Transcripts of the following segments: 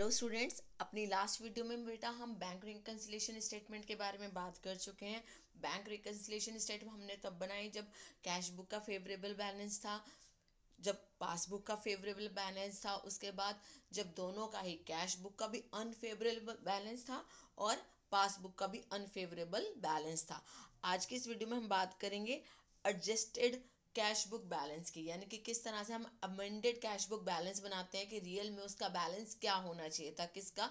Hello students अपनी last video में बेटा हम बैंक रिकन्सिलेशन स्टेटमेंट के बारे में बात कर चुके हैं बैंक रिकन्सिलेशन स्टेटमेंट हमने तब बनाई जब कैश बुक का फेवरेबल बैलेंस था जब पासबुक का फेवरेबल बैलेंस था उसके बाद जब दोनों का ही कैश बुक का भी अनफेवरेबल बैलेंस था और पासबुक का भी अनफेवरेबल बैलेंस था आज की इस वीडियो में हम बात करेंगे एडजस्टेड कैश बुक बैलेंस की यानी कि किस तरह से हम अमेंडेड कैश बुक बैलेंस बनाते हैं कि रियल में उसका बैलेंस क्या होना चाहिए था किसका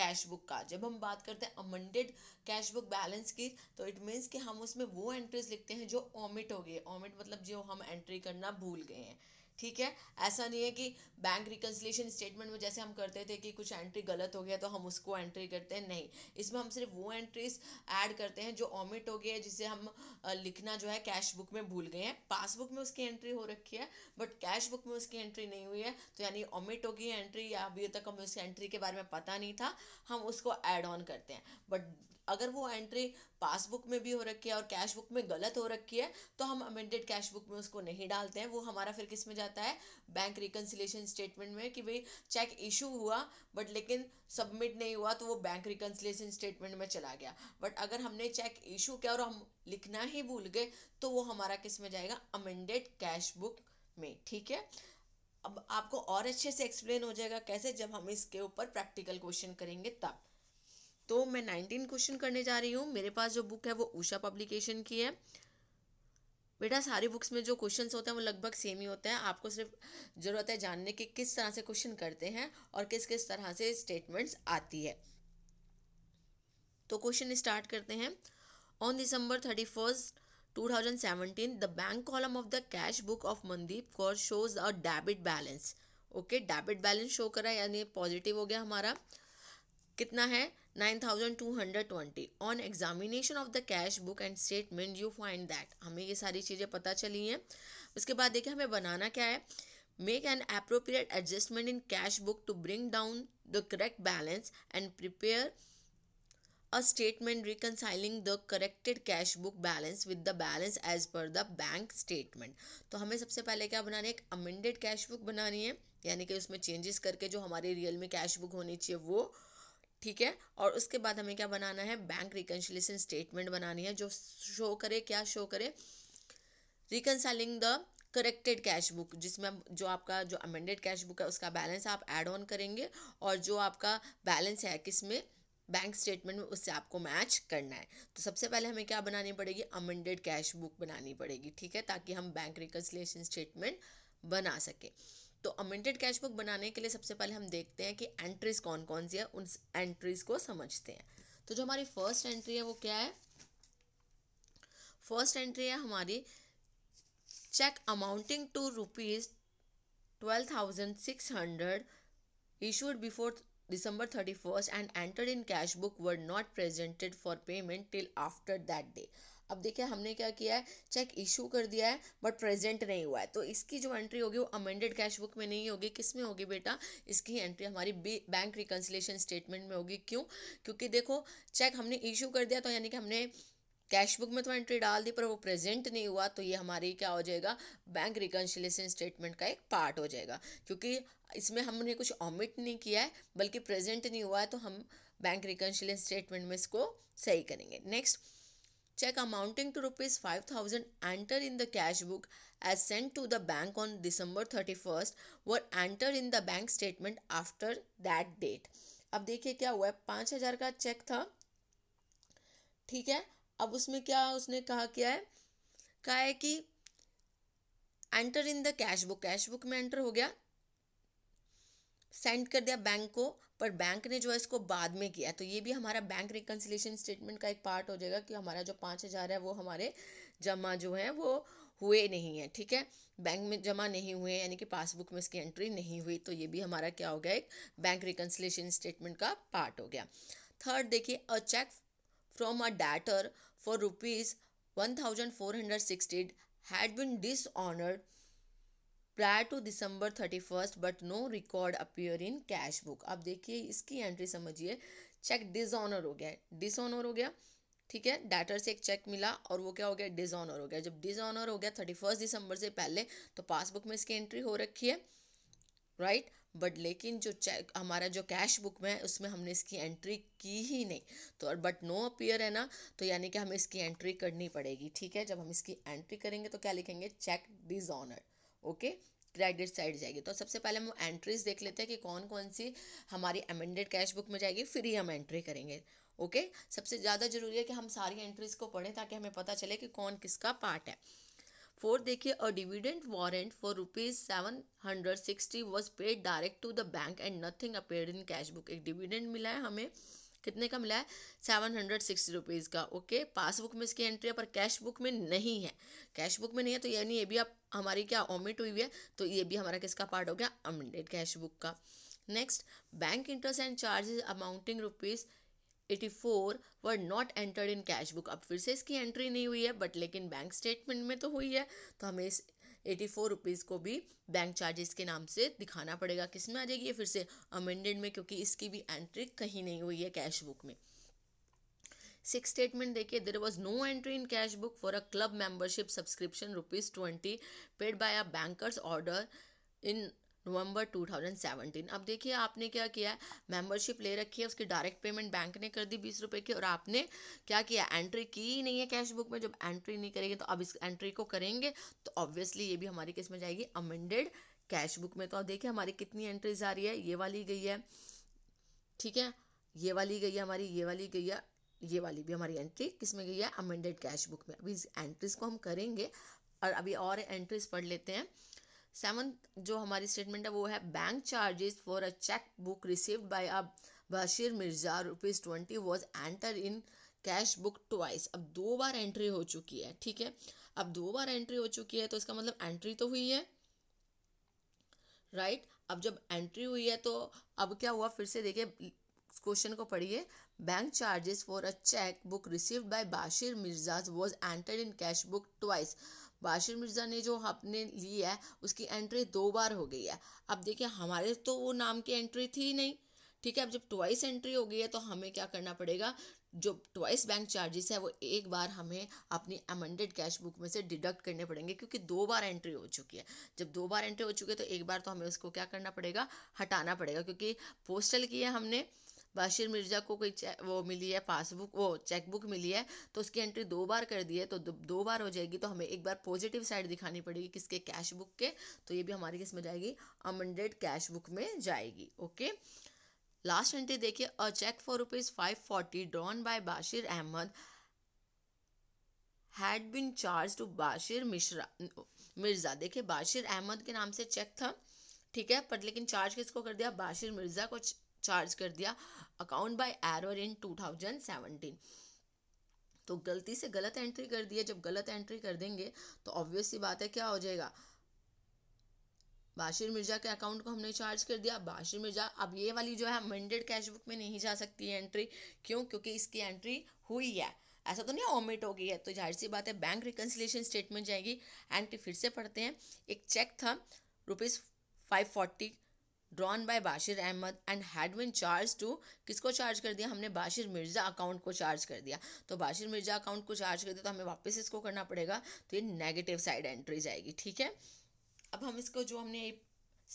कैश बुक का जब हम बात करते हैं अमेंडेड कैश बुक बैलेंस की तो इट मीन्स कि हम उसमें वो एंट्रीज लिखते हैं जो ओमिट हो गई ओमिट मतलब जो हम एंट्री करना भूल गए हैं ठीक है ऐसा नहीं है कि बैंक रिकन्सलेशन स्टेटमेंट में जैसे हम करते थे कि कुछ एंट्री गलत हो गया तो हम उसको एंट्री करते हैं नहीं इसमें हम सिर्फ वो एंट्रीज ऐड करते हैं जो ऑमिट हो गए जिसे हम लिखना जो है कैश बुक में भूल गए हैं पासबुक में उसकी एंट्री हो रखी है बट कैश बुक में उसकी एंट्री नहीं हुई है तो यानी ऑमिट हो गई एंट्री या अभी तक हमें उसकी एंट्री के बारे में पता नहीं था हम उसको ऐड ऑन करते हैं बट अगर वो एंट्री पासबुक में भी हो रखी है और कैश बुक में गलत हो रखी है तो हम अमेंडेड कैश बुक में उसको नहीं डालते हैं वो हमारा फिर किस में जाता है बैंक रिकन्सिलेशन स्टेटमेंट में कि भाई चेक इशू हुआ बट लेकिन सबमिट नहीं हुआ तो वो बैंक रिकन्सिलेशन स्टेटमेंट में चला गया बट अगर हमने चेक इशू किया और हम लिखना ही भूल गए तो वो हमारा किस में जाएगा अमेंडेड कैश बुक में ठीक है अब आपको और अच्छे से एक्सप्लेन हो जाएगा कैसे जब हम इसके ऊपर प्रैक्टिकल क्वेश्चन करेंगे तब तो मैं नाइनटीन क्वेश्चन करने जा रही हूँ मेरे पास जो बुक है वो उषा पब्लिकेशन की है बेटा सारी बुक्स में जो क्वेश्चंस होते हैं वो लगभग सेम ही होते हैं आपको सिर्फ ज़रूरत है जानने की किस तरह से क्वेश्चन करते हैं और किस किस तरह से स्टेटमेंट्स आती है तो क्वेश्चन स्टार्ट करते हैं on December thirty first two thousand seventeen the bank column of the cash book of Mandeep Kaur shows a debit balance okay debit balance show करा यानी पॉजिटिव हो गया हमारा कितना है 9220 on examination of the cash book and statement you find that हमें ये सारी चीज़ें पता चली हैं उसके बाद देखिए हमें बनाना क्या है make an appropriate adjustment in cash book to bring down the correct balance and prepare a statement reconciling the corrected cash book balance with the balance as per the bank statement तो हमें सबसे पहले क्या बनानी है एक amended cash book बनानी है यानी कि उसमें चेंजेस करके जो हमारे रियल में कैश बुक होनी चाहिए वो ठीक है और उसके बाद हमें क्या बनाना है बैंक रिकनसिलेशन स्टेटमेंट बनानी है जो शो करे क्या शो करे reconciling the corrected cash book जिसमें जो आपका जो अमेंडेड कैश बुक है उसका बैलेंस आप एड ऑन करेंगे और जो आपका बैलेंस है किसमें बैंक स्टेटमेंट में उससे आपको मैच करना है तो सबसे पहले हमें क्या बनानी पड़ेगी अमेंडेड कैश बुक बनानी पड़ेगी ठीक है ताकि हम बैंक रिकन्सिलेशन स्टेटमेंट बना सकें तो अमेंडेड कैश बुक बनाने के लिए सबसे पहले हम देखते हैं कि एंट्रीज कौन कौन सी है उन एंट्रीज को समझते हैं तो जो हमारी फर्स्ट एंट्री है वो क्या है फर्स्ट एंट्री है हमारी cheque amounting to rupees twelve thousand six hundred issued before December 31st and entered in cash book were not presented for payment till after that day. अब देखिए हमने क्या किया है चेक इशू कर दिया है बट प्रेजेंट नहीं हुआ है तो इसकी जो एंट्री होगी वो अमेंडेड कैश बुक में नहीं होगी किस में होगी बेटा इसकी एंट्री हमारी बैंक रिकन्सिलेशन स्टेटमेंट में होगी क्यों क्योंकि देखो चेक हमने इशू कर दिया तो यानी कि हमने कैश बुक में तो एंट्री डाल दी पर वो प्रेजेंट नहीं हुआ तो ये हमारी क्या हो जाएगा बैंक रिकन्सिलेशन स्टेटमेंट का एक पार्ट हो जाएगा क्योंकि इसमें हमने कुछ ऑमिट नहीं किया है बल्कि प्रेजेंट नहीं हुआ है तो हम बैंक रिकन्सिलेशन स्टेटमेंट में इसको सही करेंगे next check amounting to rupees 5000 entered in the cash book as sent to the bank on December 31st were entered in the bank statement after that date. अब देखिए क्या हुआ है पाँच हजार का चेक था ठीक है अब उसमें क्या उसने कहा क्या है कहा है कि enter in the cash book cash book में एंटर हो गया सेंड कर दिया बैंक को पर बैंक ने जो है इसको बाद में किया तो ये भी हमारा बैंक रिकन्सिलेशन स्टेटमेंट का एक पार्ट हो जाएगा कि हमारा जो पाँच हज़ार है वो हमारे जमा जो है वो हुए नहीं है ठीक है बैंक में जमा नहीं हुए यानी कि पासबुक में इसकी एंट्री नहीं हुई तो ये भी हमारा क्या हो गया एक बैंक रिकन्सिलेशन स्टेटमेंट का पार्ट हो गया थर्ड देखिए a cheque from a debtor for rupees one thousand four hundred sixty had been dishonoured prior to December thirty first but no record appear in cash book आप देखिए इसकी entry समझिए check dishonoured हो गया dishonour हो गया ठीक है डाटर से एक चेक मिला और वो क्या हो गया डिजॉनर हो गया जब डिजॉनर हो गया थर्टी फर्स्ट दिसंबर से पहले तो पासबुक में इसकी एंट्री हो रखी है राइट right? बट लेकिन जो चेक हमारा जो कैश बुक में है उसमें हमने इसकी एंट्री की ही नहीं तो और बट नो अपियर है ना तो यानी कि हमें इसकी एंट्री करनी पड़ेगी ठीक है जब हम इसकी एंट्री करेंगे तो क्या लिखेंगे cheque dishonour okay credit side जाएगी तो सबसे पहले हम एंट्रीज देख लेते हैं कि कौन कौन सी हमारी अमेंडेड कैश बुक में जाएगी फिर ही हम एंट्री करेंगे ओके सबसे ज़्यादा जरूरी है कि हम सारी एंट्रीज को पढ़ें ताकि हमें पता चले कि कौन किसका पार्ट है फोर्थ देखिए a dividend warrant for rupees seven hundred sixty was paid direct to the bank and nothing appear in cash book एक डिविडेंड मिला है हमें कितने का मिला है सेवन हंड्रेड सिक्सटी रुपीज़ का ओके पासबुक में इसकी एंट्री है पर कैश बुक में नहीं है कैश बुक में नहीं है तो यानी ये भी आप हमारी क्या ऑमिट हुई है तो ये भी हमारा किसका पार्ट हो गया अमेंडेड कैश बुक का next bank interest and charges amounting rupees eighty four were not entered in cash book अब फिर से इसकी एंट्री नहीं हुई है बट लेकिन बैंक स्टेटमेंट में तो हुई है तो हमें इस एटी फोर रुपीज़ को भी बैंक चार्जेस के नाम से दिखाना पड़ेगा किस में आ जाएगी ये फिर से अमेंडेड में क्योंकि इसकी भी एंट्री कहीं नहीं हुई है कैश बुक में सिक्स स्टेटमेंट देखिए there was no entry in cash book for a club membership subscription rupees twenty paid by a banker's order in November 2017 अब देखिए आपने क्या किया है मेंबरशिप ले रखी है उसकी डायरेक्ट पेमेंट बैंक ने कर दी बीस रुपए की और आपने क्या किया एंट्री की ही नहीं है कैश बुक में जब एंट्री नहीं करेंगे तो अब इस एंट्री को करेंगे तो ऑब्वियसली ये भी हमारी किस में जाएगी अमेंडेड कैश बुक में तो अब देखिए हमारी कितनी एंट्रीज आ रही है ये वाली गई है ठीक है ये वाली गई है हमारी ये वाली गई है ये वाली भी हमारी एंट्री किस में गई है अमेंडेड कैश बुक में अभी इस एंट्रीज को हम करेंगे और अभी और एंट्रीज पढ़ लेते हैं सेवन्थ जो हमारी स्टेटमेंट है वो है bank charges for a cheque book received by a Bashir Mirza rupees twenty was enter in cash book twice अब दो बार एंट्री हो चुकी है ठीक है अब दो बार एंट्री हो चुकी है तो इसका मतलब एंट्री तो हुई है राइट right? अब जब एंट्री हुई है तो अब क्या हुआ फिर से देखिए क्वेश्चन को पढ़िए bank charges for a cheque book received by Bashir Mirza's was entered in cash book twice Bashir Mirza ने जो अपने ली है उसकी एंट्री दो बार हो गई है अब देखिए हमारे तो वो नाम की एंट्री थी ही नहीं ठीक है अब जब ट्वाइस एंट्री हो गई है तो हमें क्या करना पड़ेगा जो ट्वाइस बैंक चार्जेस है वो एक बार हमें अपनी अमेंडेड कैश बुक में से डिडक्ट करने पड़ेंगे क्योंकि दो बार एंट्री हो चुकी है जब दो बार एंट्री हो चुकी है तो एक बार तो हमें उसको क्या करना पड़ेगा हटाना पड़ेगा क्योंकि पोस्टल की है हमने बाशिर मिर्ज़ा को कोई वो मिली है पासबुक वो चेकबुक मिली है तो उसकी एंट्री दो बार कर दी है तो दो बार हो जाएगी तो हमें एक बार पॉजिटिव साइड दिखानी पड़ेगी किसके कैश बुक के तो ये भी हमारी किस में जाएगी अमंडेड कैश बुक में जाएगी ओके लास्ट एंट्री देखिए a cheque for rupees five forty drawn by Bashir Ahmed had been charge to Bashir Mishra Mirza देखिए बाशिर अहमद के नाम से चेक था ठीक है पर लेकिन चार्ज किसको कर दिया बाशिर मिर्ज़ा को चार्ज कर दिया अकाउंट बाय एरर इन 2017 तो गलती से गलत एंट्री कर दी जब गलत एंट्री कर देंगे तो ऑब्वियस सी बात है क्या हो जाएगा बाशिर मिर्जा के अकाउंट को हमने चार्ज कर दिया बाशिर मिर्जा अब ये वाली जो है अमेंडेड कैश बुक में नहीं जा सकती है एंट्री क्यों क्योंकि इसकी एंट्री हुई है ऐसा तो नहीं ऑमिट हो गई है तो जाहिर सी बात है बैंक रिकन्सिलेशन स्टेटमेंट जाएगी एंट्री फिर से पढ़ते हैं एक चेक था rupees five forty drawn by Bashir Ahmed and had been charge to किसको चार्ज कर दिया हमने बाशिर मिर्ज़ा अकाउंट को चार्ज कर दिया तो बाशिर मिर्ज़ा अकाउंट को चार्ज कर दिया तो हमें वापस इसको करना पड़ेगा तो ये नेगेटिव साइड एंट्री जाएगी ठीक है अब हम इसको जो हमने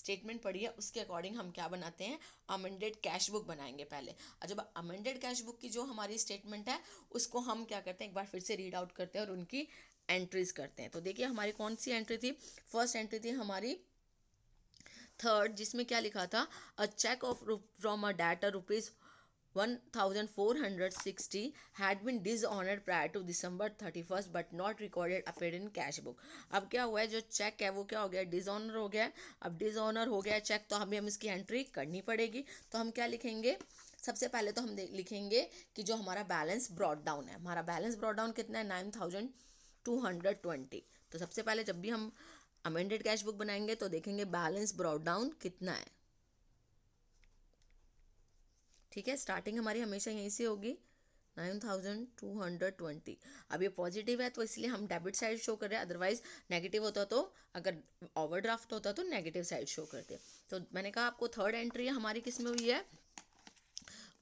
स्टेटमेंट पढ़ी है उसके अकॉर्डिंग हम क्या बनाते हैं अमेंडेड कैश बुक बनाएंगे पहले और जब अमेंडेड कैश बुक की जो हमारी स्टेटमेंट है उसको हम क्या करते हैं एक बार फिर से रीड आउट करते हैं और उनकी एंट्रीज करते हैं तो देखिए हमारी कौन सी एंट्री थी फर्स्ट एंट्री थी हमारी थर्ड जिसमें क्या लिखा था a cheque of from a debtor rupees one thousand four hundred sixty had been dishonoured prior to December thirty first but not recorded appeared in cash book अब क्या हुआ है जो चेक है वो क्या हो गया डिसऑनर हो गया अब डिसऑनर हो गया चेक तो हमें हम इसकी एंट्री करनी पड़ेगी तो हम क्या लिखेंगे सबसे पहले तो हम लिखेंगे कि जो हमारा बैलेंस ब्रॉड डाउन है हमारा बैलेंस ब्रॉड डाउन कितना है nine thousand two hundred twenty तो सबसे पहले जब भी हम अमेंडेड कैश बुक बनाएंगे तो देखेंगे बैलेंस ब्रॉड डाउन कितना है ठीक है स्टार्टिंग हमारी हमेशा यहीं से होगी nine thousand two hundred twenty अब ये पॉजिटिव है तो इसलिए हम डेबिट साइड शो कर रहे हैं अदरवाइज नेगेटिव होता तो अगर ओवरड्राफ्ट होता तो नेगेटिव साइड शो करते तो मैंने कहा आपको थर्ड एंट्री हमारी किस में हुई है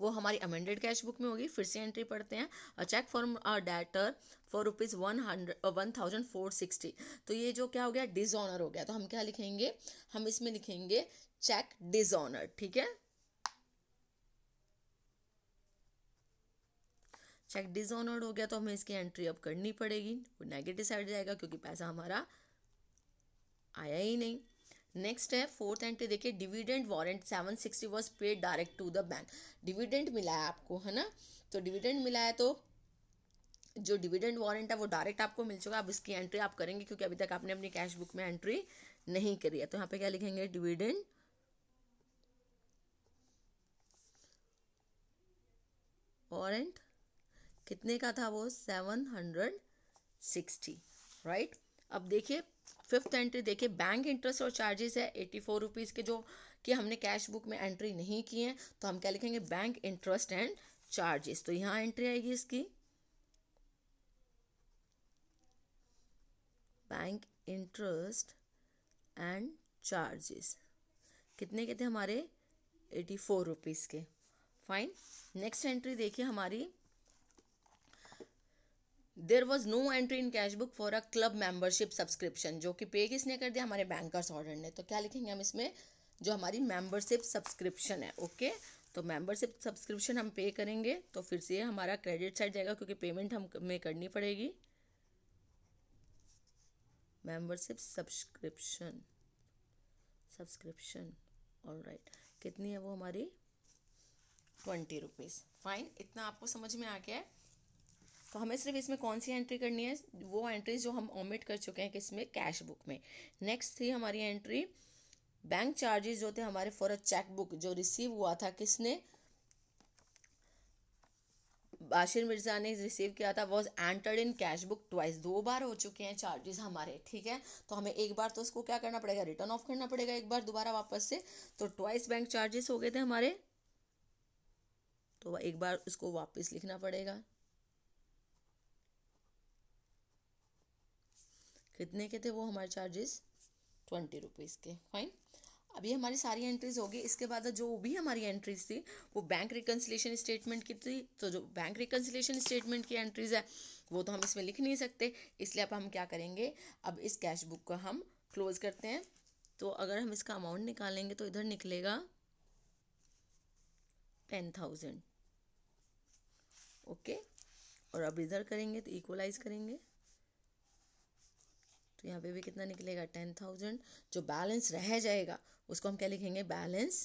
वो हमारी अमेंडेड कैश बुक में होगी फिर से एंट्री पढ़ते हैं a cheque from debtor for rupees one hundred one thousand four sixty तो ये जो क्या हो गया डिजॉनर हो गया तो हम क्या लिखेंगे हम इसमें लिखेंगे चेक डिजॉनर ठीक है चेक डिजॉनर्ड हो गया तो हमें इसकी एंट्री अब करनी पड़ेगी वो नेगेटिव साइड जाएगा क्योंकि पैसा हमारा आया ही नहीं नेक्स्ट है फोर्थ एंट्री देखिए dividend warrant seven sixty was paid direct to the bank dividend मिला है आपको है ना तो डिविडेंड मिला है तो जो डिविडेंड वारंट है वो डायरेक्ट आपको मिल चुका है अब इसकी एंट्री आप करेंगे क्योंकि अभी तक आपने अपनी कैश बुक में एंट्री नहीं करी है तो यहाँ पे क्या लिखेंगे डिविडेंड वारंट कितने का था वो सेवन हंड्रेड सिक्सटी राइट अब देखिए फिफ्थ एंट्री देखिए बैंक इंटरेस्ट और चार्जेस है एट्टी फोर रुपीज़ के जो कि हमने कैश बुक में एंट्री नहीं की है तो हम क्या लिखेंगे बैंक इंटरेस्ट एंड चार्जेस तो यहाँ एंट्री आएगी इसकी बैंक इंटरेस्ट एंड चार्जेस कितने के थे हमारे एटी फोर रुपीज़ के फाइन नेक्स्ट एंट्री देखिए हमारी there was no entry in cash book for a club membership subscription जो कि पे किसने कर दिया हमारे बैंकर्स ऑर्डर ने तो क्या लिखेंगे हम इसमें जो हमारी मेंबरशिप सब्सक्रिप्शन है ओके तो मेंबरशिप सब्सक्रिप्शन हम पे करेंगे तो फिर से हमारा क्रेडिट साइड जाएगा क्योंकि पेमेंट हमें करनी पड़ेगी membership subscription subscription all right कितनी है वो हमारी ट्वेंटी रुपीज़ फाइन इतना आपको समझ में आ गया है तो हमें सिर्फ इसमें कौन सी एंट्री करनी है वो एंट्रीज जो हम ओमिट कर चुके हैं किसमें कैश बुक में नेक्स्ट थी हमारी एंट्री बैंक चार्जेस जो थे हमारे फॉर अ चेक बुक जो रिसीव हुआ था किसने बाशिर मिर्ज़ा ने रिसीव किया था was entered in cash book twice दो बार हो चुके हैं चार्जेस हमारे ठीक है तो हमें एक बार तो उसको क्या करना पड़ेगा रिटर्न ऑफ करना पड़ेगा एक बार दोबारा वापस से तो ट्वाइस बैंक चार्जेस हो गए थे हमारे तो एक बार उसको वापस लिखना पड़ेगा कितने के थे वो हमारे चार्जेस ट्वेंटी रुपीज़ के फाइन अभी हमारी सारी एंट्रीज होगी इसके बाद जो भी हमारी एंट्रीज थी वो बैंक रिकन्सिलेशन स्टेटमेंट की थी तो जो बैंक रिकन्सिलेशन स्टेटमेंट की एंट्रीज है वो तो हम इसमें लिख नहीं सकते इसलिए अब हम क्या करेंगे अब इस कैश बुक का हम क्लोज करते हैं तो अगर हम इसका अमाउंट निकालेंगे तो इधर निकलेगा टेन थाउजेंड ओके और अब इधर करेंगे तो इक्वलाइज करेंगे तो यहाँ पे भी कितना निकलेगा टेन थाउजेंड जो बैलेंस रह जाएगा उसको हम क्या लिखेंगे बैलेंस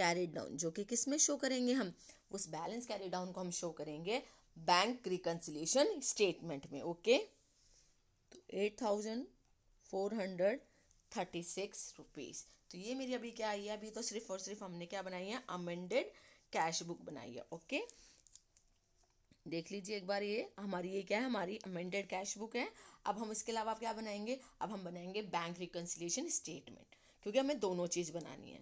कैरी डाउन जो कि किस में शो करेंगे हम उस बैलेंस कैरी डाउन को हम शो करेंगे बैंक रिकनसिलेशन स्टेटमेंट में ओके तो eight thousand four hundred thirty six rupees तो ये मेरी अभी क्या आई है अभी तो सिर्फ और सिर्फ हमने क्या बनाई है अमेंडेड कैश बुक बनाई है ओके देख लीजिए एक बार ये हमारी ये क्या है हमारी अमेंडेड कैश बुक है अब हम इसके अलावा क्या बनाएंगे अब हम बनाएंगे बैंक रिकन्सिलेशन स्टेटमेंट क्योंकि हमें दोनों चीज़ बनानी है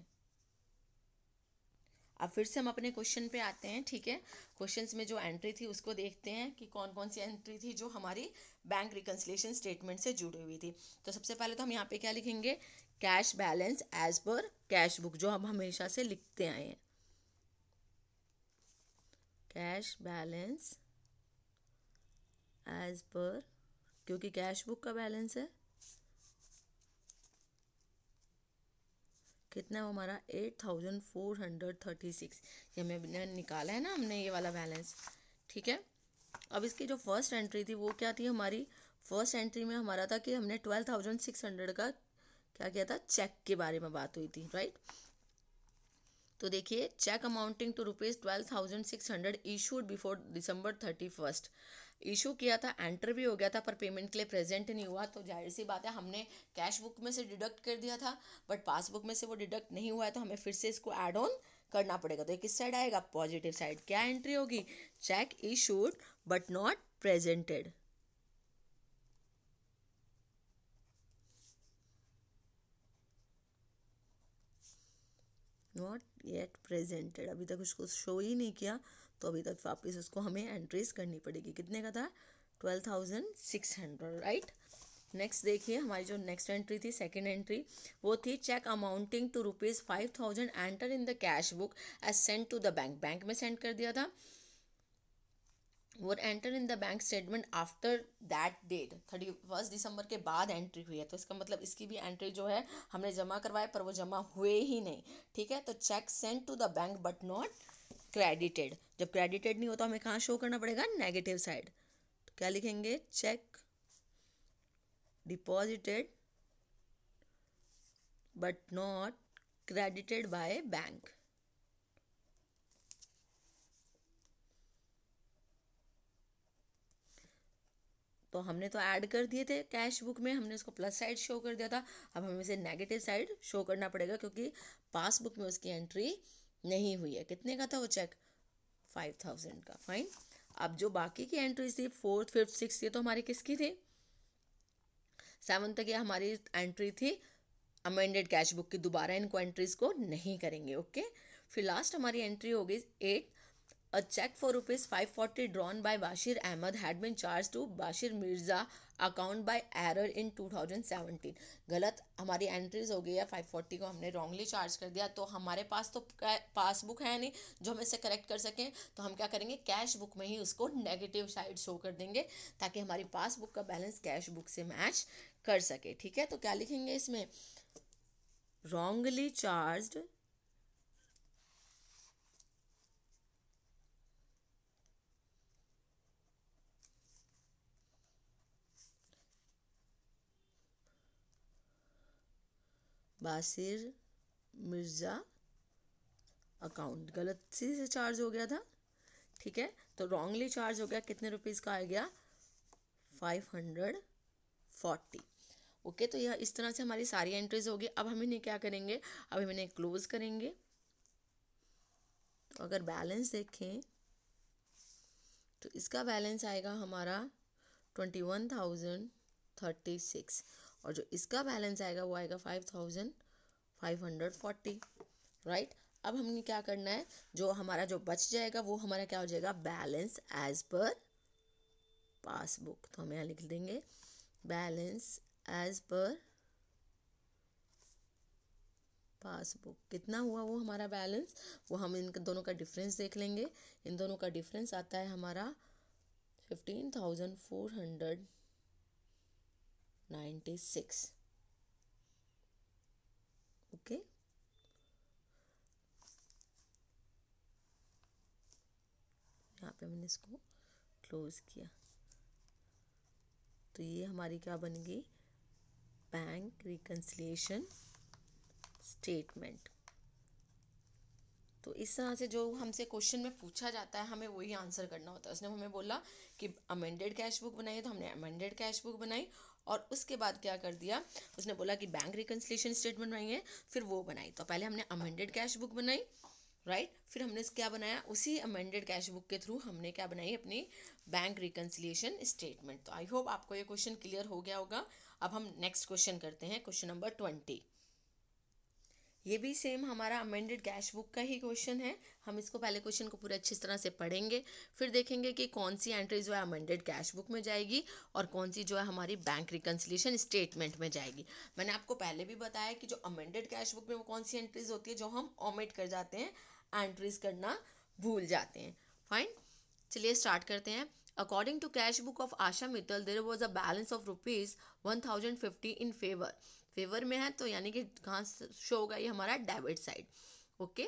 अब फिर से हम अपने क्वेश्चन पे आते हैं ठीक है क्वेश्चन में जो एंट्री थी उसको देखते हैं कि कौन कौन सी एंट्री थी जो हमारी बैंक रिकन्सिलेशन स्टेटमेंट से जुड़ी हुई थी तो सबसे पहले तो हम यहाँ पे क्या लिखेंगे cash balance as per cash book जो हम हमेशा से लिखते आए हैं कैश बैलेंस एज पर क्योंकि कैश बुक का बैलेंस है कितना है हमारा eight thousand four hundred thirty six ये हमें निकाला है ना हमने ये वाला बैलेंस ठीक है अब इसकी जो फर्स्ट एंट्री थी वो क्या थी हमारी फर्स्ट एंट्री में हमारा था कि हमने ट्वेल्व थाउजेंड सिक्स हंड्रेड का क्या किया था चेक के बारे में बात हुई थी राइट तो देखिए cheque amounting to rupees twelve thousand six hundred issued before December thirty first issue किया था एंटर भी हो गया था पर पेमेंट के लिए प्रेजेंट नहीं हुआ तो जाहिर सी बात है हमने कैश बुक में से डिडक्ट कर दिया था बट पासबुक में से वो डिडक्ट नहीं हुआ है तो हमें फिर से इसको एड ऑन करना पड़ेगा तो किस साइड आएगा पॉजिटिव साइड क्या एंट्री होगी cheque issued but not presented not yet presented अभी तक उसको शो ही नहीं किया तो अभी तक वापस उसको हमें एंट्रीज करनी पड़ेगी कितने का था twelve thousand six hundred right next देखिए हमारी जो नेक्स्ट एंट्री थी सेकेंड एंट्री वो थी cheque amounting to rupees five thousand enter in the cash book as send to the bank bank में सेंड कर दिया था वो enter in the bank statement after that date thirty first December के बाद entry हुई है तो इसका मतलब इसकी भी एंट्री जो है हमने जमा करवाए पर वो जमा हुए ही नहीं ठीक है तो cheque send to the bank but not credited जब क्रेडिटेड नहीं होता हमें कहाँ शो करना पड़ेगा नेगेटिव साइड तो क्या लिखेंगे cheque deposited but not credited by bank तो हमने तो ऐड कर दिए थे कैश बुक में हमने उसको प्लस साइड शो कर दिया था अब हमें इसे नेगेटिव साइड शो करना पड़ेगा क्योंकि पासबुक में उसकी एंट्री नहीं हुई है कितने का था वो चेक फाइव थाउजेंड का फाइन अब जो बाकी की एंट्रीज थी फोर्थ फिफ्थ सिक्स ये तो हमारी किसकी थी सेवन तक ये हमारी एंट्री थी अमेंडेड कैश बुक की दोबारा इनको एंट्रीज को नहीं करेंगे ओके फिर लास्ट हमारी एंट्री हो गई eight A check for rupees 540 drawn by Bashir Ahmed had been charged to Bashir Mirza account by error in 2017 गलत हमारी एंट्रीज हो गई है 540 को हमने रॉन्गली चार्ज कर दिया तो हमारे पास तो पासबुक है नहीं जो हम इसे करेक्ट कर सकें तो हम क्या करेंगे कैश बुक में ही उसको नेगेटिव साइड शो कर देंगे ताकि हमारी पासबुक का बैलेंस कैश बुक से मैच कर सके ठीक है तो क्या लिखेंगे इसमें wrongly charge Basir Mirza account गलत से चार्ज हो गया था ठीक है तो रॉन्गली चार्ज हो गया कितने रुपीज़ का आ गया फाइव हंड्रेड फोर्टी ओके तो यह इस तरह से हमारी सारी एंट्रीज होगी अब हम इन्हें क्या करेंगे अब हम इन्हें क्लोज करेंगे तो अगर बैलेंस देखें तो इसका बैलेंस आएगा हमारा twenty one thousand thirty six और जो इसका बैलेंस आएगा वो आएगा five thousand five hundred forty right अब हमने क्या करना है जो हमारा जो बच जाएगा वो हमारा क्या हो जाएगा बैलेंस एज पर पासबुक तो हम यहाँ लिख देंगे बैलेंस एज पर पासबुक कितना हुआ वो हमारा बैलेंस वो हम इन दोनों का डिफरेंस देख लेंगे इन दोनों का डिफरेंस आता है हमारा fifteen thousand four hundred 96 okay यहाँ पे मैंने इसको क्लोज किया तो ये हमारी क्या बन गई बैंक रिकन्सलिएशन स्टेटमेंट तो इस तरह से जो हमसे क्वेश्चन में पूछा जाता है हमें वही आंसर करना होता है उसने हमें बोला कि अमेंडेड कैश बुक बनाई तो हमने अमेंडेड कैश बुक बनाई और उसके बाद क्या कर दिया उसने बोला कि बैंक रिकन्सलेशन स्टेटमेंट है फिर वो बनाई तो पहले हमने अमेंडेड कैश बुक बनाई राइट right? फिर हमने क्या बनाया उसी अमेंडेड कैश बुक के थ्रू हमने क्या बनाई अपनी बैंक रिकन्सिलियेशन स्टेटमेंट तो आई होप आपको ये क्वेश्चन क्लियर हो गया होगा अब हम नेक्स्ट क्वेश्चन करते हैं क्वेश्चन नंबर ट्वेंटी ये भी सेम हमारा अमेंडेड कैश बुक का ही क्वेश्चन है हम इसको पहले क्वेश्चन को पूरे अच्छी तरह से पढ़ेंगे फिर देखेंगे कि कौन सी एंट्री जो है अमेंडेड कैश बुक में जाएगी और कौन सी जो है हमारी बैंक रिकन्सिलेशन स्टेटमेंट में जाएगी मैंने आपको पहले भी बताया कि जो अमेंडेड कैश बुक में वो कौन सी एंट्रीज होती है जो हम ऑमिट कर जाते हैं एंट्रीज करना भूल जाते हैं फाइन चलिए स्टार्ट करते हैं according to cash book of Asha Mittal there was a balance of rupees one thousand fifty in favour favour में है तो यानी कि कहाँ शो होगा ये हमारा debit side okay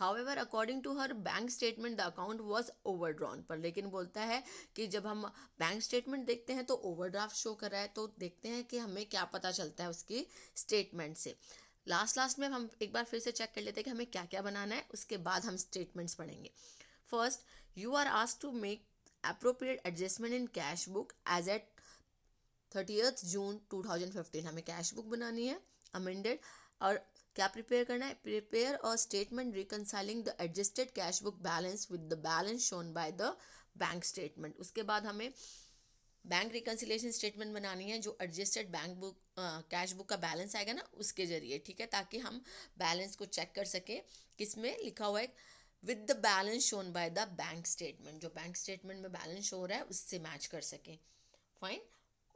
however according to her bank statement the account was overdrawn पर लेकिन बोलता है कि जब हम बैंक स्टेटमेंट देखते हैं तो ओवरड्राफ्ट शो कर रहा है तो देखते हैं कि हमें क्या पता चलता है उसकी स्टेटमेंट से लास्ट लास्ट में हम एक बार फिर से चेक कर लेते हैं कि हमें क्या क्या बनाना है उसके बाद हम स्टेटमेंट्स पढ़ेंगे first you are ask to make appropriate adjustment in cash book as at thirtieth June two thousand fifteen हमें कैश बुक बनानी है अमेंडेड और क्या प्रिपेयर करना है प्रिपेयर और statement reconciling the adjusted cash book balance with the balance shown by the bank statement उसके बाद हमें बैंक रिकनसिलेशन स्टेटमेंट बनानी है जो adjusted bank book cash book का बैलेंस आएगा ना उसके जरिए ठीक है ताकि हम बैलेंस को चेक कर सकें किसमें लिखा हुआ है with the balance shown by the bank statement जो बैंक स्टेटमेंट में बैलेंस शो हो रहा है उससे मैच कर सकें फाइन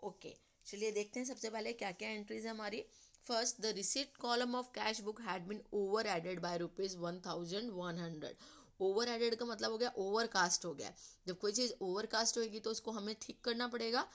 ओके चलिए देखते हैं सबसे पहले क्या क्या एंट्रीज है हमारी first the receipt column of cash book had been over added by rupees one thousand one hundred over added का मतलब हो गया ओवर कास्ट हो गया जब कोई चीज़ ओवर कास्ट होगी तो उसको हमें ठीक करना पड़ेगा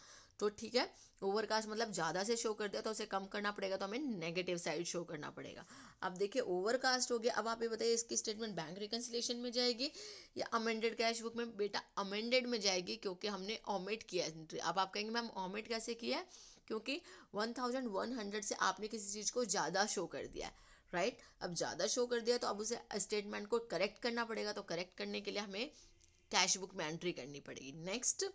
तो ठीक है ओवरकास्ट मतलब ज़्यादा से शो कर दिया तो उसे कम करना पड़ेगा तो हमें नेगेटिव साइड शो करना पड़ेगा अब देखिए ओवरकास्ट हो गया अब आप ये बताइए इसकी स्टेटमेंट बैंक रिकन्सिलेशन में जाएगी या अमेंडेड कैश बुक में बेटा अमेंडेड में जाएगी क्योंकि हमने ऑमिट किया है अब आप कहेंगे मैम ऑमिट कैसे किया है क्योंकि वन वन थाउजेंड हंड्रेड से आपने किसी चीज़ को ज़्यादा शो कर दिया है राइट अब ज़्यादा शो कर दिया तो अब उसे स्टेटमेंट को करेक्ट करना पड़ेगा तो करेक्ट करने के लिए हमें कैश बुक में एंट्री करनी पड़ेगी next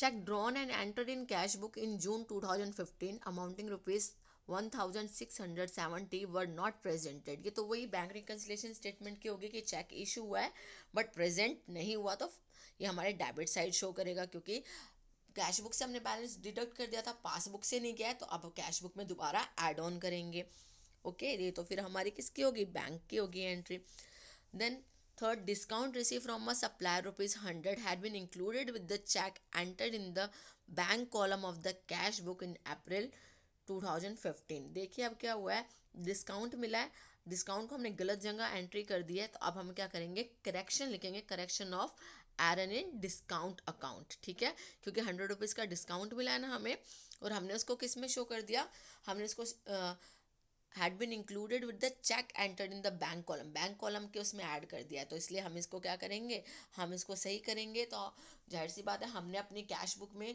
book in June two thousand fifteen amounting rupees one 2015 six hundred 1670 were not presented ये तो वही बैंक रिकन्सिलेशन स्टेटमेंट की होगी कि चेक इशू हुआ है बट प्रेजेंट नहीं हुआ तो ये हमारे डेबिट साइड शो करेगा क्योंकि कैश बुक से हमने बैलेंस डिडक्ट कर दिया था पासबुक से नहीं गया है तो अब कैश बुक में दोबारा एड ऑन करेंगे ओके okay, ये तो फिर हमारी किसकी होगी बैंक की होगी entry then Third, discount received from a supplier rupees 100 had been included with the check entered in the bank column of the cash book in April 2015 देखिए अब क्या हुआ है डिस्काउंट मिला है डिस्काउंट को हमने गलत जगह एंट्री कर दी है तो अब हम क्या करेंगे करेक्शन लिखेंगे correction of error in discount account ठीक है क्योंकि हंड्रेड रुपीज़ का डिस्काउंट मिला है ना हमें और हमने उसको किस में शो कर दिया हमने उसको आ, had been included with the cheque entered in the bank column bank column के उसमें ऐड कर दिया तो इसलिए हम इसको क्या करेंगे हम इसको सही करेंगे तो जाहिर सी बात है हमने अपनी कैश बुक में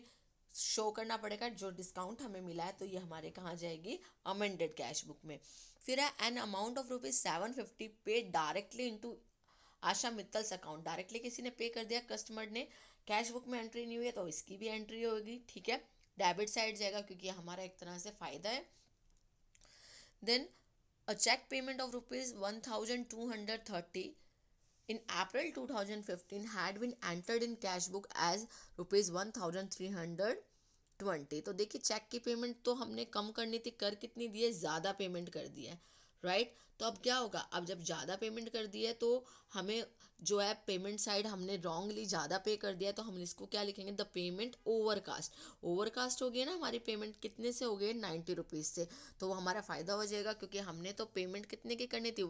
शो करना पड़ेगा जो डिस्काउंट हमें मिला है तो ये हमारे कहाँ जाएगी अमेंडेड कैश बुक में फिर है an amount of rupees seven fifty pay directly into Asha Mittal's account directly किसी ने पे कर दिया कस्टमर ने कैश बुक में एंट्री नहीं हुई है तो इसकी भी एंट्री होगी ठीक है डेबिट साइड जाएगा क्योंकि हमारा एक तरह से फ़ायदा है Then a check payment of rupees 1230 in April 2015 had been entered in cash book as rupees 1320 तो देखिए चेक की पेमेंट तो हमने कम करनी थी कर कितनी दी है ज़्यादा पेमेंट कर दी है राइट तो अब क्या होगा अब जब ज़्यादा पेमेंट कर दिया तो हमें जो है पेमेंट साइड हमने रॉन्गली ज़्यादा पे कर दिया तो हम इसको क्या लिखेंगे द पेमेंट ओवरकास्ट ओवरकास्ट हो गया ना हमारी पेमेंट कितने से हो गए नाइन्टी रुपीज़ से तो वो हमारा फ़ायदा हो जाएगा क्योंकि हमने तो पेमेंट कितने की करनी थी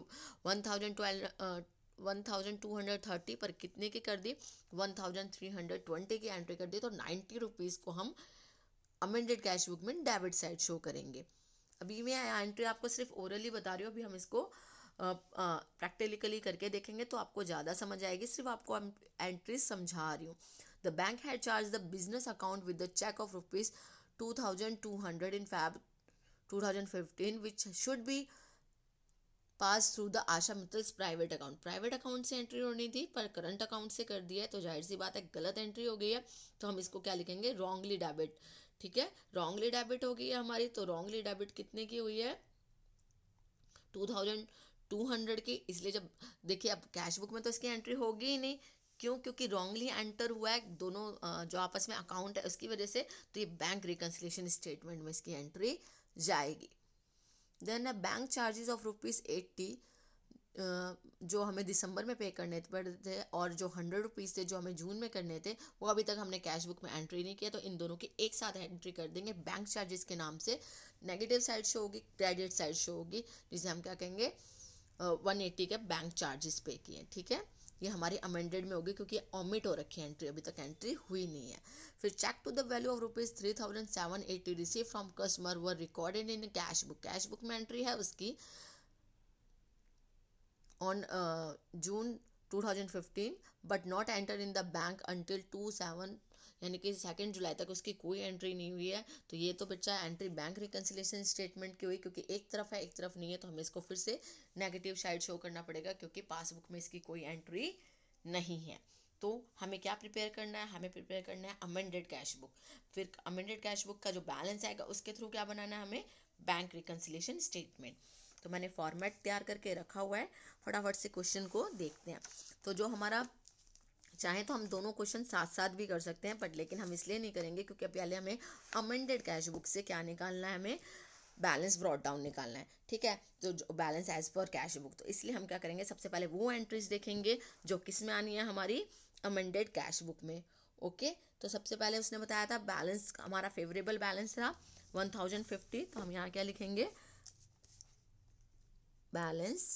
one thousand twelve one thousand two hundred thirty पर कितने की कर दी one thousand three hundred twenty की एंट्री कर दी तो नाइन्टी रुपीज़ को हम अमेंडेड कैश बुक में डेबिट साइड शो करेंगे अभी मैं आंटी आपको सिर्फ ओरली बता रही हूँ अभी हम इसको प्रैक्टिकली करके देखेंगे तो आपको ज़्यादा समझ आएगी सिर्फ आपको एंट्री समझा रही हूँ the bank had charge the business account with the cheque of rupees two two thousand hundred in Feb two thousand fifteen which should be pass through the Asha Mittal's private account private account से entry होनी थी पर current account से कर दिया है तो जाहिर सी बात है गलत एंट्री हो गई है तो हम इसको क्या लिखेंगे रॉन्गली डेबिट ठीक है रॉन्गली डेबिट हो गई है हमारी तो रॉन्गली डेबिट कितने की हुई है टू थाउजेंड टू हंड्रेड की इसलिए जब देखिए अब कैश बुक में तो इसकी एंट्री होगी ही नहीं क्यों क्योंकि रॉन्गली एंटर हुआ है दोनों जो आपस में अकाउंट है उसकी वजह से तो ये बैंक रिकन्सिलेशन स्टेटमेंट में इसकी एंट्री जाएगी then bank charges of rupees eighty जो हमें दिसंबर में पे करने थे और जो हंड्रेड रुपीज़ थे जो हमें जून में करने थे वो अभी तक हमने कैश बुक में एंट्री नहीं किया तो इन दोनों की एक साथ एंट्री कर देंगे बैंक चार्जेस के नाम से नेगेटिव साइड शो होगी क्रेडिट साइड शो होगी जिसे हम क्या कहेंगे वन uh, एट्टी के बैंक चार्जेस पे किए ठीक है ये हमारे अमेंडेड में होगी क्योंकि ऑमिट हो रखी है एंट्री अभी तक एंट्री हुई नहीं है फिर cheque to the value of rupees three thousand seven eighty receive from customer were recorded in cash book cash book में एंट्री है उसकी on June two thousand fifteen but not enter in the bank until two seven यानी कि second जुलाई तक उसकी कोई entry नहीं हुई है तो ये तो बच्चा एंट्री बैंक रिकन्सिलेशन स्टेटमेंट की हुई क्योंकि एक तरफ है एक तरफ नहीं है तो हमें इसको फिर से नेगेटिव साइड शो करना पड़ेगा क्योंकि पासबुक में इसकी कोई एंट्री नहीं है तो हमें क्या प्रिपेयर करना है हमें प्रिपेयर करना है अमेंडेड कैश बुक फिर अमेंडेड कैश बुक का जो बैलेंस आएगा उसके थ्रू क्या बनाना है हमें बैंक रिकन्सिलेशन स्टेटमेंट तो मैंने फॉर्मेट तैयार करके रखा हुआ है फटाफट से क्वेश्चन को देखते हैं तो जो हमारा चाहें तो हम दोनों क्वेश्चन साथ साथ भी कर सकते हैं बट लेकिन हम इसलिए नहीं करेंगे क्योंकि पहले हमें अमेंडेड कैश बुक से क्या निकालना है हमें बैलेंस ब्रॉड डाउन निकालना है ठीक है तो जो balance as per cash book तो इसलिए हम क्या करेंगे सबसे पहले वो एंट्रीज देखेंगे जो किस में आनी है हमारी अमेंडेड कैश बुक में ओके तो सबसे पहले उसने बताया था बैलेंस हमारा फेवरेबल बैलेंस था वन थाउजेंड फिफ्टी तो हम यहाँ क्या लिखेंगे बैलेंस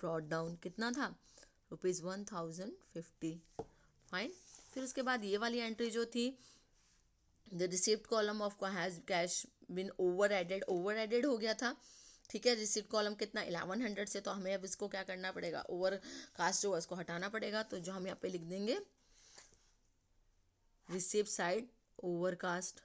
ब्रॉड डाउन कितना था rupees one thousand fifty fine फिर उसके बाद ये वाली एंट्री जो थी the receipt column of has cash been over added over added हो गया था ठीक है रिसिप्ट कॉलम कितना इलेवन हंड्रेड से तो हमें अब इसको क्या करना पड़ेगा ओवर कास्ट जो है उसको हटाना पड़ेगा तो जो हम यहाँ पे लिख देंगे receipt side over cast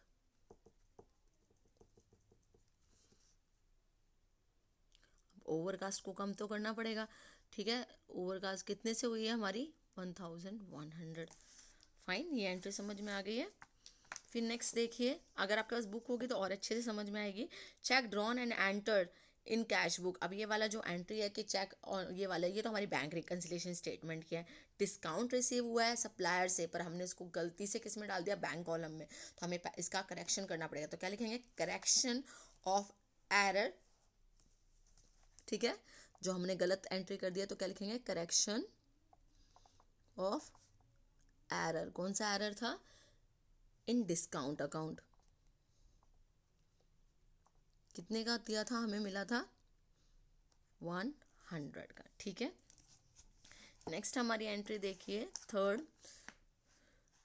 over cast को कम तो करना पड़ेगा ठीक है ओवरकास्ट कितने से हुई है हमारी one thousand one hundred fine ये एंट्री समझ में आ गई है फिर नेक्स्ट देखिए अगर आपके पास बुक होगी तो और अच्छे से समझ में आएगी cheque drawn and entered in cash book अब ये वाला जो एंट्री है कि चेक और ये वाला ये तो हमारी बैंक रिकन्सिलेशन स्टेटमेंट की है डिस्काउंट रिसीव हुआ है सप्लायर से पर हमने इसको गलती से किस में डाल दिया बैंक कॉलम में तो हमें इसका करेक्शन करना पड़ेगा तो क्या लिखेंगे करेक्शन ऑफ एरर ठीक है जो हमने गलत एंट्री कर दिया तो क्या लिखेंगे करेक्शन ऑफ एरर कौन सा एरर था इन डिस्काउंट अकाउंट कितने का दिया था हमें मिला था वन हंड्रेड का ठीक है नेक्स्ट हमारी एंट्री देखिए third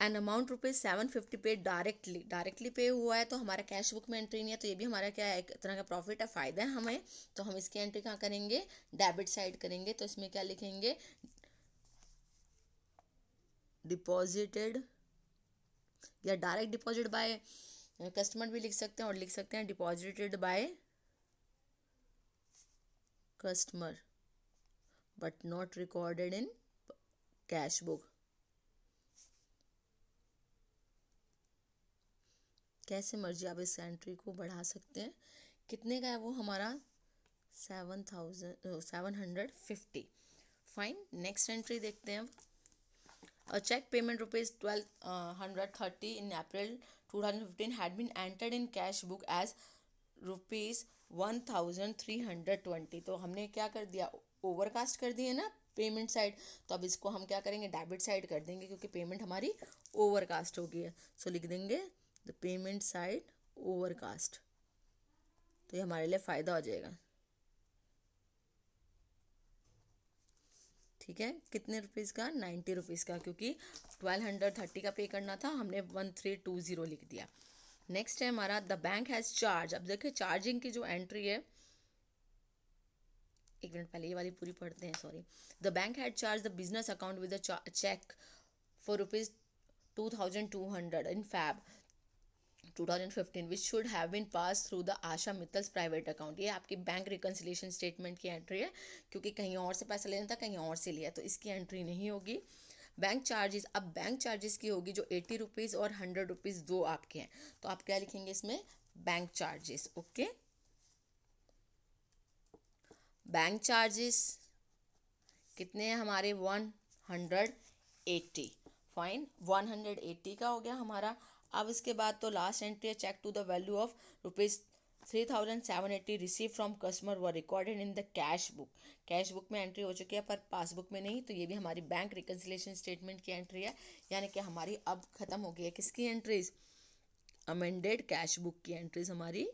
and amount rupees seven fifty pay directly directly pay हुआ है तो हमारा कैश बुक में एंट्री नहीं है तो ये भी हमारा क्या एक तरह का प्रॉफिट है फ़ायदा है हमें तो हम इसकी एंट्री कहाँ करेंगे डेबिट साइड करेंगे तो इसमें क्या लिखेंगे डिपॉजिटेड या डायरेक्ट डिपॉजिट बाय कस्टमर भी लिख सकते हैं और लिख सकते हैं deposited by customer but not recorded in cash book कैसे मर्जी आप इस एंट्री को बढ़ा सकते हैं कितने का है वो हमारा seven thousand seven hundred fifty fine next entry देखते हैं cheque payment rupees hundred thirty in April two thousand fifteen had been entered in cash book as rupees one thousand three hundred twenty तो हमने क्या कर दिया overcast कर दिए ना पेमेंट साइड तो अब इसको हम क्या करेंगे डेबिट साइड कर देंगे क्योंकि पेमेंट हमारी ओवरकास्ट हो गई है सो लिख देंगे द पेमेंट साइड ओवरकास्ट तो ये हमारे लिए फ़ायदा हो जाएगा ठीक है कितने रुपीज़ का नाइन्टी रुपीज़ का क्योंकि ट्वेल्व हंड्रेड थर्टी का पे करना था हमने वन थ्री टू ज़ीरो लिख दिया नेक्स्ट है हमारा द बैंक हैज़ चार्ज अब देखिए चार्जिंग की जो एंट्री है एक मिनट पहले ये वाली पूरी पढ़ते हैं sorry the bank had charge the business account with cheque for rupees two thousand two hundred in Feb 2015 which should have been passed through the Asha Mittal's private account ये आपकी bank reconciliation statement की entry है क्योंकि कहीं और से पैसा लेना था कहीं और से लिया तो इसकी entry नहीं होगी बैंक चार्जेस अब बैंक चार्जेस की होगी जो एट्टी रुपीज़ और हंड्रेड रुपीज़ दो आपके हैं तो आप क्या लिखेंगे इसमें bank charges okay bank charges कितने हैं हमारे one hundred eighty fine one hundred eighty का हो गया हमारा अब इसके बाद तो लास्ट एंट्री है cheque to the value of rupees three thousand seven eighty receive from customer were recorded in the cash book cash book में एंट्री हो चुकी है पर पासबुक में नहीं तो ये भी हमारी बैंक रिकन्सिलेशन स्टेटमेंट की एंट्री है यानी कि हमारी अब खत्म हो गई है किसकी एंट्रीज अमेंडेड कैश बुक की एंट्रीज हमारी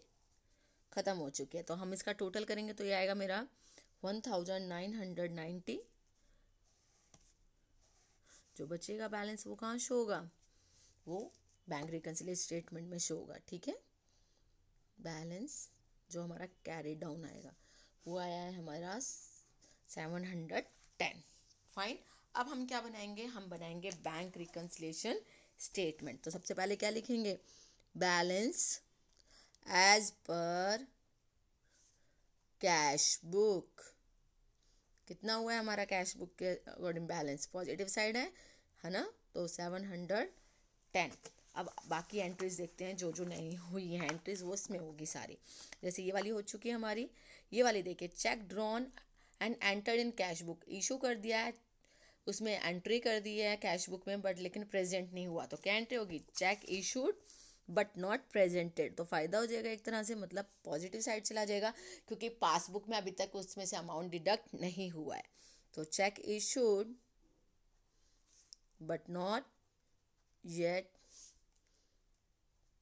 ख़त्म हो चुकी है तो हम इसका टोटल करेंगे तो ये आएगा मेरा one thousand nine hundred ninety जो बचेगा बैलेंस वो कहाँ शो होगा वो बैंक रिकन्सिल स्टेटमेंट में शो होगा ठीक है बैलेंस जो हमारा कैरी डाउन आएगा वो आया है हमारा सेवन हंड्रेड टेन फाइन अब हम क्या बनाएंगे हम बनाएंगे बैंक रिकनसिलेशन स्टेटमेंट तो सबसे पहले क्या लिखेंगे balance as per cash book कितना हुआ है हमारा कैश बुक के अकॉर्डिंग बैलेंस पॉजिटिव साइड है है ना तो सेवन हंड्रेड टेन अब बाकी एंट्रीज देखते हैं जो जो नहीं हुई है एंट्रीज वो इसमें होगी सारी जैसे ये वाली हो चुकी है हमारी ये वाली देखिए cheque drawn and enter in cash book issue कर दिया है उसमें एंट्री कर दी है कैश बुक में बट लेकिन प्रेजेंट नहीं हुआ तो क्या एंट्री होगी cheque issued but not presented तो फायदा हो जाएगा एक तरह से मतलब पॉजिटिव साइड चला जाएगा क्योंकि पासबुक में अभी तक उसमें से अमाउंट डिडक्ट नहीं हुआ है तो cheque issued but not yet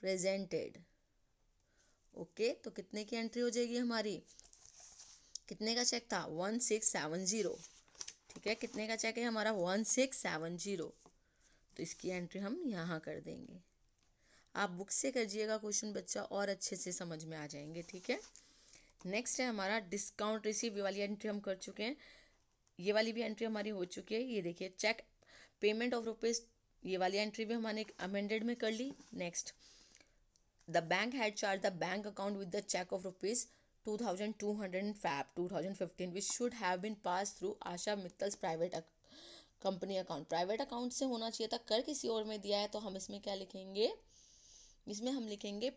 presented okay तो कितने की एंट्री हो जाएगी हमारी कितने का चेक था वन सिक्स सेवन जीरो ठीक है कितने का चेक है हमारा वन सिक्स सेवन जीरो तो इसकी एंट्री हम यहाँ कर देंगे आप बुक से करिएगा क्वेश्चन बच्चा और अच्छे से समझ में आ जाएंगे ठीक है नेक्स्ट है हमारा डिस्काउंट रिसीव ये वाली एंट्री हम कर चुके हैं ये वाली भी एंट्री हमारी हो चुकी है ये देखिए चेक पेमेंट ऑफ रुपीज़ ये वाली एंट्री भी हमारे अमेंडेड में कर ली next the bank had charged the bank account with the check of rupees 2200 in Feb 2015 which should have been passed through Asha Mittal's private account company account private account से होना चाहिए था कर किसी और में दिया है तो हम इसमें क्या लिखेंगे इसमें हम लिखेंगे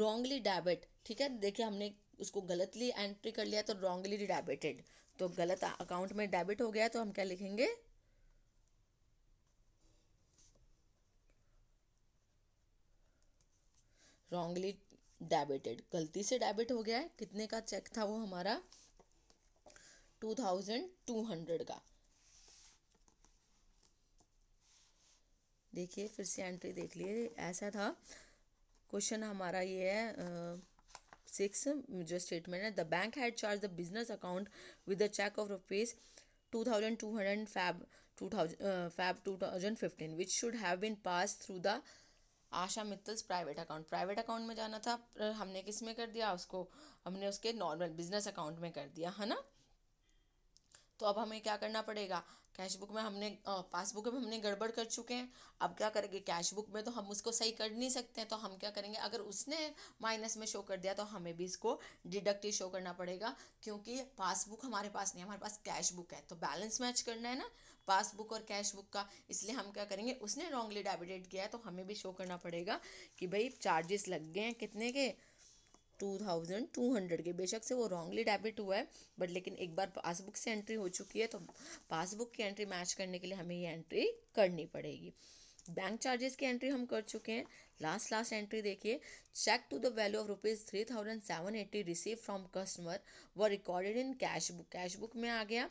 रॉन्गली डेबिट ठीक है देखिए हमने उसको गलतली एंट्री कर लिया तो रॉन्गली डेबिटेड तो गलत अकाउंट में डेबिट हो गया तो हम क्या लिखेंगे रॉन्गली डेबिटेड गलती से डेबिट हो गया है कितने का चेक था वो हमारा टू थाउजेंड टू हंड्रेड का देखिए फिर से एंट्री देख लिए ऐसा था क्वेश्चन हमारा ये है सिक्स जो स्टेटमेंट है the bank had charge the business account with the cheque of rupees two two thousand hundred Feb two thousand Feb two thousand fifteen which should have been pass through the Asha Mittal's private account private account में जाना था हमने किस में कर दिया उसको हमने उसके नॉर्मल बिजनेस अकाउंट में कर दिया है ना तो अब हमें क्या करना पड़ेगा कैश बुक में हमने पासबुक में हमने गड़बड़ कर चुके हैं अब क्या करेंगे कैश बुक में तो हम उसको सही कर नहीं सकते हैं तो हम क्या करेंगे अगर उसने माइनस में शो कर दिया तो हमें भी इसको डिडक्टिव शो करना पड़ेगा क्योंकि पासबुक हमारे पास नहीं हमारे पास कैश बुक है तो बैलेंस मैच करना है ना पासबुक और कैश बुक का इसलिए हम क्या करेंगे उसने रॉन्गली डेबिटेड किया है तो हमें भी शो करना पड़ेगा कि भाई चार्जेस लग गए हैं कितने के 2200 के बेशक से वो रॉन्गली डेबिट हुआ है बट लेकिन एक बार पासबुक से एंट्री हो चुकी है तो पासबुक की एंट्री मैच करने के लिए हमें ये एंट्री करनी पड़ेगी बैंक चार्जेस की एंट्री हम कर चुके हैं लास्ट लास्ट एंट्री देखिए cheque to the value of rupees three thousand seven eighty receive from customer were recorded in cash book cash book में आ गया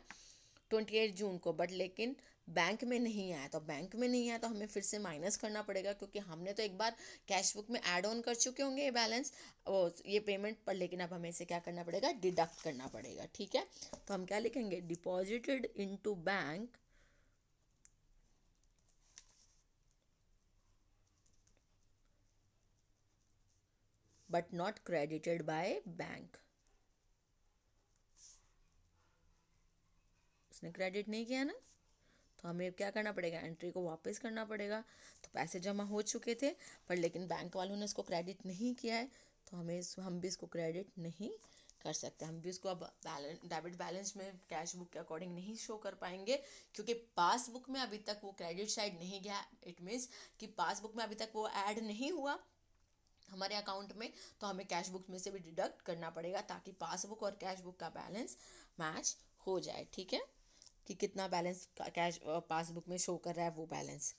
ट्वेंटी एट जून को बट लेकिन बैंक में नहीं आया तो बैंक में नहीं आया तो हमें फिर से माइनस करना पड़ेगा क्योंकि हमने तो एक बार कैश बुक में ऐड ऑन कर चुके होंगे ये बैलेंस वो ये पेमेंट पर लेकिन अब हमें इसे क्या करना पड़ेगा डिडक्ट करना पड़ेगा ठीक है तो हम क्या लिखेंगे deposited to bank but not credited by bank उसने क्रेडिट नहीं किया ना हमें क्या करना पड़ेगा एंट्री को वापस करना पड़ेगा तो पैसे जमा हो चुके थे पर लेकिन बैंक वालों ने इसको क्रेडिट नहीं किया है तो हमें इस हम भी इसको क्रेडिट नहीं कर सकते हम भी उसको अब बैलेंस डेबिट बैलेंस में कैश बुक के अकॉर्डिंग नहीं शो कर पाएंगे क्योंकि पासबुक में अभी तक वो क्रेडिट साइड नहीं गया इट मीन्स कि पासबुक में अभी तक वो ऐड नहीं हुआ हमारे अकाउंट में तो हमें कैश बुक में से भी डिडक्ट करना पड़ेगा ताकि पासबुक और कैश बुक का बैलेंस मैच हो जाए ठीक है कि कितना बैलेंस कैश पासबुक में शो कर रहा है वो बैलेंस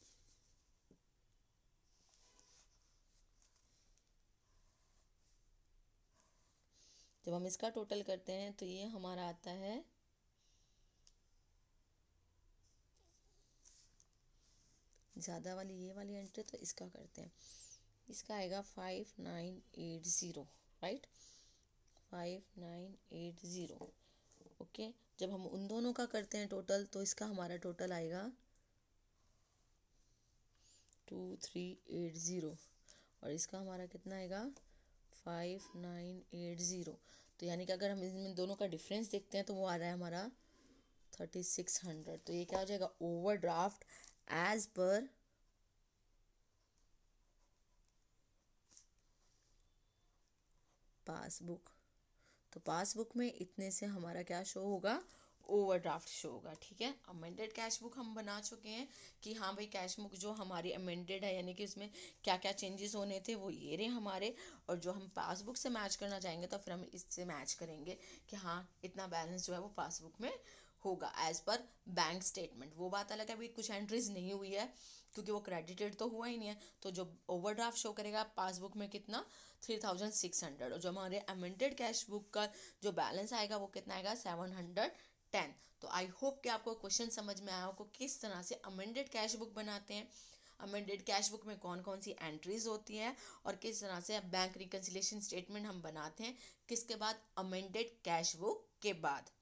जब हम इसका टोटल करते हैं तो ये हमारा आता है ज़्यादा वाली ये वाली एंट्री तो इसका करते हैं इसका आएगा five nine eight zero right five nine eight zero okay जब हम उन दोनों का करते हैं टोटल तो इसका हमारा टोटल आएगा टू थ्री एट ज़ीरो और इसका हमारा कितना आएगा फाइव नाइन एट ज़ीरो तो यानी कि अगर हम इन दोनों का डिफरेंस देखते हैं तो वो आ रहा है हमारा थर्टी सिक्स हंड्रेड तो ये क्या हो जाएगा overdraft as per passbook तो पासबुक में इतने से हमारा क्या शो होगा ओवरड्राफ्ट शो होगा ठीक है अमेंडेड कैश बुक हम बना चुके हैं कि हाँ भाई कैश बुक जो हमारी अमेंडेड है यानी कि उसमें क्या क्या चेंजेस होने थे वो ये रहे हमारे और जो हम पासबुक से मैच करना चाहेंगे तो फिर हम इससे मैच करेंगे कि हाँ इतना बैलेंस जो है वो पासबुक में होगा एज पर बैंक स्टेटमेंट वो बात अलग है अभी कुछ एंट्रीज नहीं हुई है क्योंकि वो क्रेडिटेड तो हुआ ही नहीं है तो जो ओवरड्राफ्ट शो करेगा पासबुक में कितना थ्री थाउजेंड सिक्स हंड्रेड और जो हमारे अमेंटेड कैश बुक का जो बैलेंस आएगा वो कितना आएगा सेवन हंड्रेड टेन तो आई होप कि आपको क्वेश्चन समझ में आया हो किस तरह से अमेंडेड कैश बुक बनाते हैं अमेंडेड कैश बुक में कौन कौन सी एंट्रीज होती हैं और किस तरह से बैंक रिकन्सिलेशन स्टेटमेंट हम बनाते हैं किसके बाद अमेंडेड कैश बुक के बाद